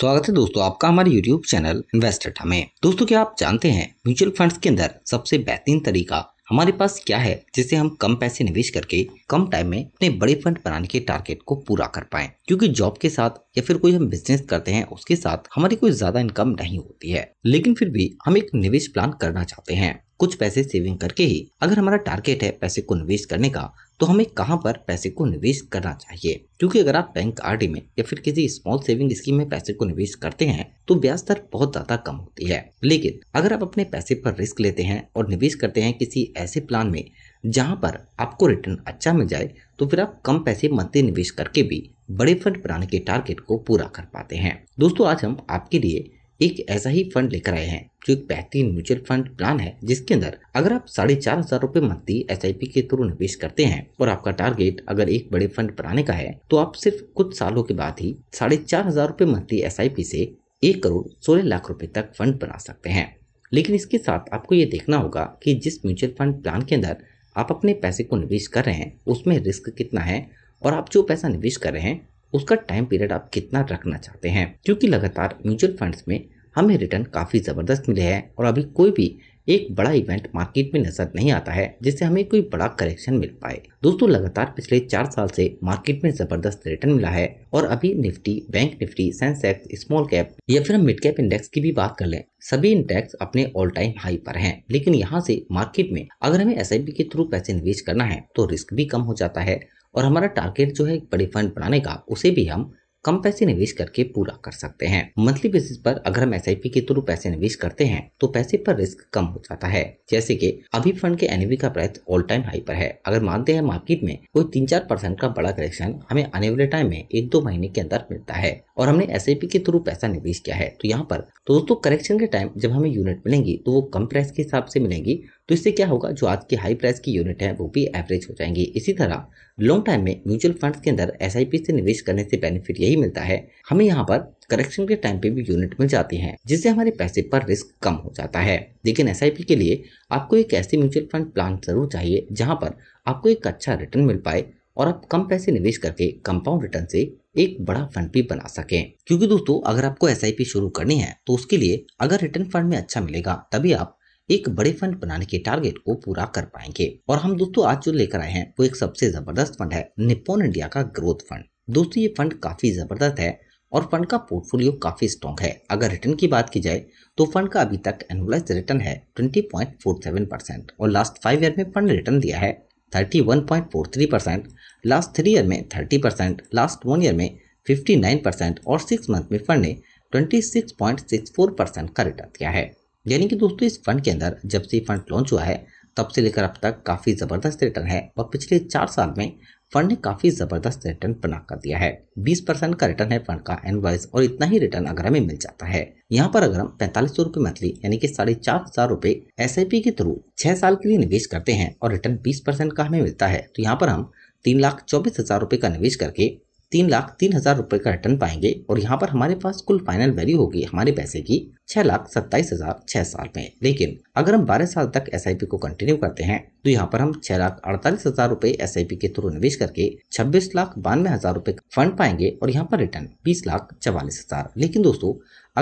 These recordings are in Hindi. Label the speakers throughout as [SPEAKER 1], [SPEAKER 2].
[SPEAKER 1] स्वागत है दोस्तों आपका हमारे YouTube चैनल इन्वेस्टर में दोस्तों क्या आप जानते हैं म्यूचुअल फंड्स के अंदर सबसे बेहतरीन तरीका हमारे पास क्या है जिससे हम कम पैसे निवेश करके कम टाइम में अपने बड़े फंड बनाने के टारगेट को पूरा कर पाए क्योंकि जॉब के साथ या फिर कोई हम बिजनेस करते हैं उसके साथ हमारी कोई ज्यादा इनकम नहीं होती है लेकिन फिर भी हम एक निवेश प्लान करना चाहते हैं कुछ पैसे सेविंग करके ही अगर हमारा टारगेट है पैसे को निवेश करने का तो हमें कहाँ पर पैसे को निवेश करना चाहिए क्योंकि अगर आप बैंक आरडी में या फिर किसी स्मॉल सेविंग स्कीम में पैसे को निवेश करते हैं तो ब्याज दर बहुत ज्यादा कम होती है लेकिन अगर आप अपने पैसे पर रिस्क लेते हैं और निवेश करते हैं किसी ऐसे प्लान में जहाँ पर आपको रिटर्न अच्छा मिल जाए तो फिर आप कम पैसे मंथली निवेश करके भी बड़े फंड बनाने के टारगेट को पूरा कर पाते हैं दोस्तों आज हम आपके लिए एक ऐसा ही फंड लेकर आए हैं जो एक बेहतरीन म्यूचुअल फंड प्लान है जिसके अंदर अगर आप साढ़े चार हजार रूपए मंथली एस के थ्रू निवेश करते हैं और आपका टारगेट अगर एक बड़े फंड बनाने का है तो आप सिर्फ कुछ सालों के बाद ही साढ़े चार हजार रूपए मंथली एस से एक करोड़ सोलह लाख रूपए तक फंड बना सकते हैं लेकिन इसके साथ आपको ये देखना होगा की जिस म्यूचुअल फंड प्लान के अंदर आप अपने पैसे को निवेश कर रहे हैं उसमें रिस्क कितना है और आप जो पैसा निवेश कर रहे हैं उसका टाइम पीरियड आप कितना रखना चाहते हैं क्योंकि लगातार म्यूचुअल फंड्स में हमें रिटर्न काफ़ी ज़बरदस्त मिले हैं और अभी कोई भी एक बड़ा इवेंट मार्केट में नजर नहीं आता है जिससे हमें कोई बड़ा करेक्शन मिल पाए दोस्तों लगातार पिछले चार साल से मार्केट में जबरदस्त रिटर्न मिला है और अभी Nifty bank Nifty Sensex small cap या फिर हम मिड कैप इंडेक्स की भी बात कर लें सभी इंडेक्स अपने ऑल टाइम हाई पर हैं लेकिन यहाँ से मार्केट में अगर हमें एस के थ्रू पैसे निवेश करना है तो रिस्क भी कम हो जाता है और हमारा टारगेट जो है एक बड़ी फंड बनाने का उसे भी हम कम पैसे निवेश करके पूरा कर सकते हैं मंथली बेसिस पर अगर हम एस के थ्रू पैसे निवेश करते हैं तो पैसे पर रिस्क कम हो जाता है जैसे कि अभी फंड के एन का प्राइस ऑल टाइम हाई पर है अगर मानते हैं मार्केट में कोई तीन चार परसेंट का बड़ा करेक्शन हमें आने वाले टाइम में एक दो महीने के अंदर मिलता है और हमने एस के थ्रू पैसा निवेश किया है तो यहाँ पर तो दोस्तों करेक्शन के टाइम जब हमें यूनिट मिलेंगी तो वो कम प्राइस के हिसाब से मिलेंगी तो इससे क्या होगा जो आज की हाई प्राइस की यूनिट है वो भी एवरेज हो जाएंगी इसी तरह लॉन्ग टाइम में म्यूचुअल फंड्स के अंदर एस से निवेश करने से बेनिफिट यही मिलता है हमें यहाँ पर करेक्शन के टाइम पे भी यूनिट मिल जाती है जिससे हमारे पैसे पर रिस्क कम हो जाता है लेकिन एस के लिए आपको एक ऐसे म्यूचुअल फंड प्लान जरूर चाहिए जहाँ पर आपको एक अच्छा रिटर्न मिल पाए और आप कम पैसे निवेश करके कंपाउंड रिटर्न से एक बड़ा फंड भी बना सके क्योंकि दोस्तों अगर आपको एस शुरू करनी है तो उसके लिए अगर रिटर्न फंड में अच्छा मिलेगा तभी आप एक बड़े फंड बनाने के टारगेट को पूरा कर पाएंगे और हम दोस्तों आज जो लेकर आए हैं वो एक सबसे जबरदस्त फंड है निपोन इंडिया का ग्रोथ फंड दोस्तों ये फंड काफी जबरदस्त है और फंड का पोर्टफोलियो काफी स्ट्रॉन्ग है अगर रिटर्न की बात की जाए तो फंड का अभी तक एनुअलाइज रिटर्न है 20.47 परसेंट और लास्ट फाइव ईयर में फंड रिटर्न दिया है 31.43 परसेंट लास्ट थ्री ईयर में 30 परसेंट लास्ट वन ईयर में 59 परसेंट और सिक्स मंथ में फंड ने 26.64 परसेंट का रिटर्न दिया है यानी कि दोस्तों इस फंड के अंदर जब से फंड लॉन्च हुआ है तब से लेकर अब तक काफ़ी ज़बरदस्त रिटर्न है और पिछले चार साल में फंड ने काफ़ी ज़बरदस्त रिटर्न बना कर दिया है 20 परसेंट का रिटर्न है फंड का एनवाइस और इतना ही रिटर्न अगर हमें मिल जाता है यहाँ पर अगर हम पैंतालीस सौ रूपए मंथली यानी कि साढ़े चार हजार रूपए एस के थ्रू छह साल के लिए निवेश करते हैं और रिटर्न बीस परसेंट का हमें मिलता है तो यहाँ पर हम तीन लाख चौबीस हजार रूपए का निवेश करके तीन लाख तीन हजार रुपए का रिटर्न पाएंगे और यहाँ पर हमारे पास कुल फाइनल वैल्यू होगी हमारे पैसे की छह लाख सत्ताईस हजार छह साल में लेकिन अगर हम बारह साल तक एस को कंटिन्यू करते हैं तो यहाँ पर हम छह लाख अड़तालीस हजार रूपए एस के थ्रू निवेश करके छब्बीस लाख बानवे हजार रूपए फंड पाएंगे और यहाँ पर रिटर्न बीस लाख चवालीस हजार लेकिन दोस्तों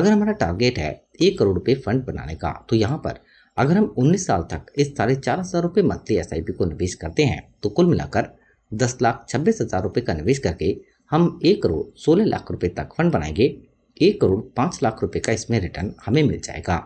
[SPEAKER 1] अगर हमारा टारगेट है एक करोड़ रूपए फंड बनाने का तो यहाँ पर अगर हम उन्नीस साल तक इस साढ़े चार हजार रूपए मंथली एस को निवेश करते हैं तो कुल मिलाकर दस लाख छब्बीस हजार रूपए का निवेश करके हम एक करोड़ सोलह लाख रुपए तक फंड बनाएंगे एक करोड़ पाँच लाख रुपए का इसमें रिटर्न हमें मिल जाएगा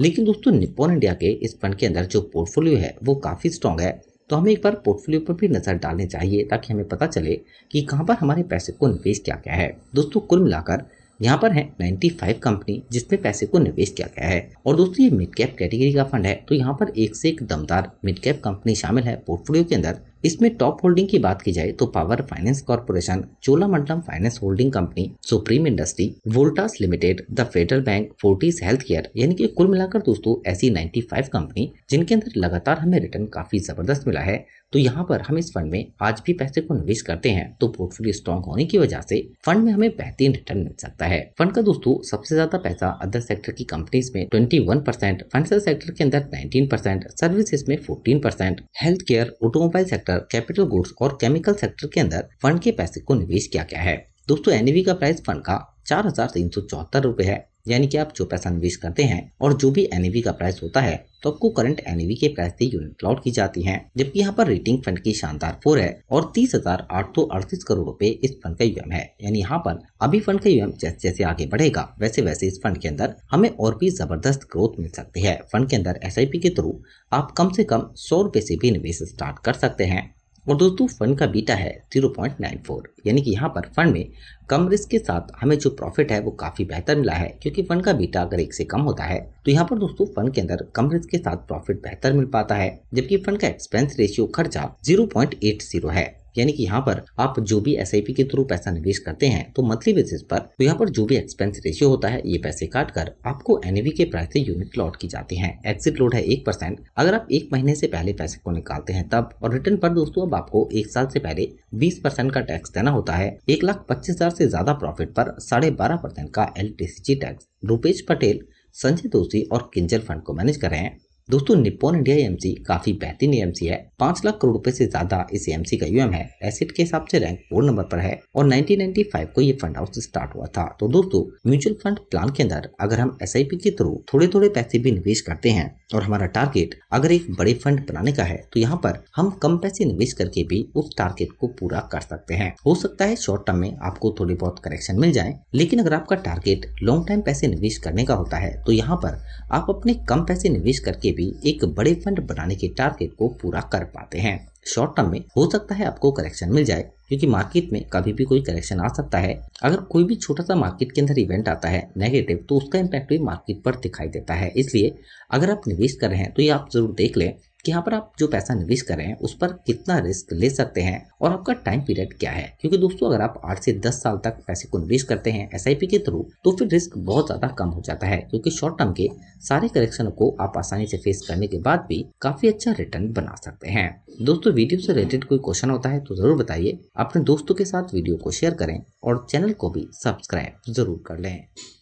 [SPEAKER 1] लेकिन दोस्तों निपोन इंडिया के इस फंड के अंदर जो पोर्टफोलियो है वो काफ़ी स्ट्रांग है तो हमें एक बार पोर्टफोलियो पर भी नज़र डालनी चाहिए ताकि हमें पता चले कि कहाँ पर हमारे पैसे को निवेश किया गया है दोस्तों कुल मिलाकर यहाँ पर है 95 कंपनी जिसमें पैसे को निवेश किया गया है और दोस्तों ये मिड कैप कैटेगरी का फंड है तो यहाँ पर एक से एक दमदार मिड कैप कंपनी शामिल है पोर्टफोलियो के अंदर इसमें टॉप होल्डिंग की बात की जाए तो Power Finance Corporation Cholamandalam finance holding company Supreme Industry Voltas Limited the Federal Bank Fortis healthcare यानी कि कुल मिलाकर दोस्तों ऐसी 95 कंपनी जिनके अंदर लगातार हमें रिटर्न काफी जबरदस्त मिला है तो यहाँ पर हम इस फंड में आज भी पैसे को निवेश करते हैं तो पोर्टफोलियो स्ट्रॉन्ग होने की वजह से फंड में हमें बेहतरीन रिटर्न मिल सकता है फंड का दोस्तों सबसे ज्यादा पैसा अदर सेक्टर की कंपनीज में 21 परसेंट फाइनेंशियल सेक्टर के अंदर 19 परसेंट सर्विसेज में 14 percent healthcare automobile sector capital uh, goods और केमिकल सेक्टर के अंदर फंड के पैसे को निवेश किया गया है दोस्तों एनवी का प्राइस फंड का चार हजार तीन सौ चौहत्तर रूपए है यानी कि आप जो पैसा निवेश करते हैं और जो भी एनईवी का प्राइस होता है तो आपको करंट एन के प्राइस से यूनिट लॉट की जाती है जबकि यहाँ पर रेटिंग फंड की शानदार फोर है और तीस हजार आठ सौ अड़तीस करोड़ रूपए इस फंड का यूएम है यानी यहाँ पर अभी फंड का यूएम जैसे जैसे आगे बढ़ेगा वैसे वैसे इस फंड के अंदर हमें और भी जबरदस्त ग्रोथ मिल सकती है फंड के अंदर एस के थ्रू आप कम से कम सौ रूपए से भी निवेश स्टार्ट कर सकते हैं और दोस्तों फंड का बीटा है 0.94 यानी कि यहाँ पर फंड में कम रिस्क के साथ हमें जो प्रॉफिट है वो काफ़ी बेहतर मिला है क्योंकि फंड का बीटा अगर एक से कम होता है तो यहाँ पर दोस्तों फंड के अंदर कम रिस्क के साथ प्रॉफिट बेहतर मिल पाता है जबकि फंड का एक्सपेंस रेशियो खर्चा जीरो है यानी कि यहाँ पर आप जो भी एस के थ्रू पैसा निवेश करते हैं तो मंथली बेसिस पर तो यहाँ पर जो भी एक्सपेंस रेशियो होता है ये पैसे काट कर आपको एनएवी e के प्राइस से यूनिट लॉट की जाती है एक्सिट लोड है एक परसेंट अगर आप एक महीने से पहले पैसे को निकालते हैं तब और रिटर्न पर दोस्तों अब आपको एक साल से पहले बीस परसेंट का टैक्स देना होता है एक लाख पच्चीस हजार से ज्यादा प्रॉफिट पर साढ़े बारह परसेंट का एल टैक्स रूपेश पटेल संजय दोषी और किंजल फंड को मैनेज कर रहे हैं दोस्तों निपोन इंडिया एएमसी काफी बेहतरीन एएमसी है पांच लाख करोड़ रूपए से ज्यादा इस एएमसी का यूएम है एसेट के हिसाब से रैंक फोर नंबर पर है और 1995 को ये फंड हाउस स्टार्ट हुआ था तो दोस्तों म्यूचुअल फंड प्लान के अंदर अगर हम एस के थ्रू थोड़े थोड़े पैसे भी निवेश करते हैं और हमारा टारगेट अगर एक बड़े फंड बनाने का है तो यहाँ पर हम कम पैसे निवेश करके भी उस टारगेट को पूरा कर सकते हैं हो सकता है शॉर्ट टर्म में आपको थोड़ी बहुत करेक्शन मिल जाए लेकिन अगर आपका टारगेट लॉन्ग टाइम पैसे निवेश करने का होता है तो यहाँ पर आप अपने कम पैसे निवेश करके भी एक बड़े फंड बनाने के टारगेट को पूरा कर पाते हैं शॉर्ट टर्म में हो सकता है आपको करेक्शन मिल जाए क्योंकि मार्केट में कभी भी कोई करेक्शन आ सकता है अगर कोई भी छोटा सा मार्केट के अंदर इवेंट आता है नेगेटिव तो उसका इम्पैक्ट भी मार्केट पर दिखाई देता है इसलिए अगर आप निवेश कर रहे हैं तो ये आप जरूर देख लें कि यहाँ पर आप जो पैसा निवेश कर रहे हैं उस पर कितना रिस्क ले सकते हैं और आपका टाइम पीरियड क्या है क्योंकि दोस्तों अगर आप आठ से दस साल तक पैसे को निवेश करते हैं एस के थ्रू तो फिर रिस्क बहुत ज्यादा कम हो जाता है क्योंकि शॉर्ट टर्म के सारे करेक्शन को आप आसानी से फेस करने के बाद भी काफी अच्छा रिटर्न बना सकते हैं दोस्तों वीडियो से रिलेटेड कोई क्वेश्चन होता है तो जरूर बताइए अपने दोस्तों के साथ वीडियो को शेयर करें और चैनल को भी सब्सक्राइब जरूर कर लें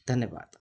[SPEAKER 1] धन्यवाद